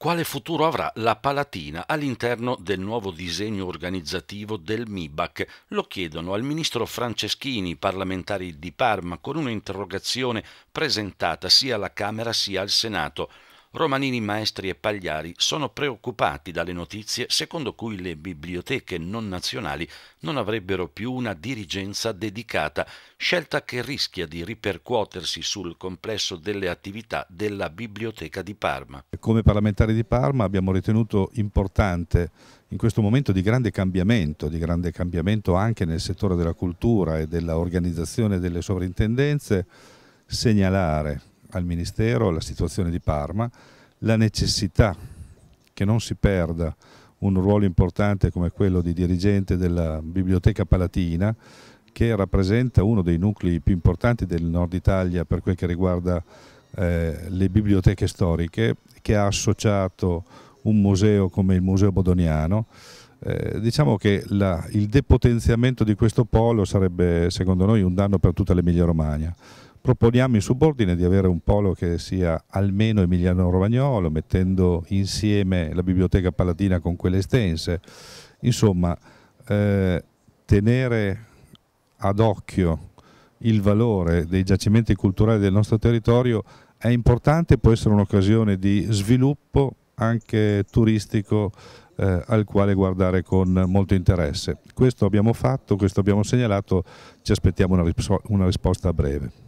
Quale futuro avrà la Palatina all'interno del nuovo disegno organizzativo del MIBAC? Lo chiedono al ministro Franceschini, parlamentari di Parma, con un'interrogazione presentata sia alla Camera sia al Senato. Romanini, Maestri e Pagliari sono preoccupati dalle notizie secondo cui le biblioteche non nazionali non avrebbero più una dirigenza dedicata, scelta che rischia di ripercuotersi sul complesso delle attività della Biblioteca di Parma. Come parlamentari di Parma abbiamo ritenuto importante in questo momento di grande cambiamento, di grande cambiamento anche nel settore della cultura e dell'organizzazione delle sovrintendenze, segnalare al Ministero la situazione di Parma, la necessità che non si perda un ruolo importante come quello di dirigente della Biblioteca Palatina che rappresenta uno dei nuclei più importanti del nord Italia per quel che riguarda eh, le biblioteche storiche che ha associato un museo come il Museo Bodoniano eh, diciamo che la, il depotenziamento di questo polo sarebbe secondo noi un danno per tutta l'Emilia Romagna proponiamo in subordine di avere un polo che sia almeno emiliano-romagnolo, mettendo insieme la biblioteca palatina con quelle estense. Insomma, eh, tenere ad occhio il valore dei giacimenti culturali del nostro territorio è importante, può essere un'occasione di sviluppo anche turistico eh, al quale guardare con molto interesse. Questo abbiamo fatto, questo abbiamo segnalato, ci aspettiamo una, rispo una risposta a breve.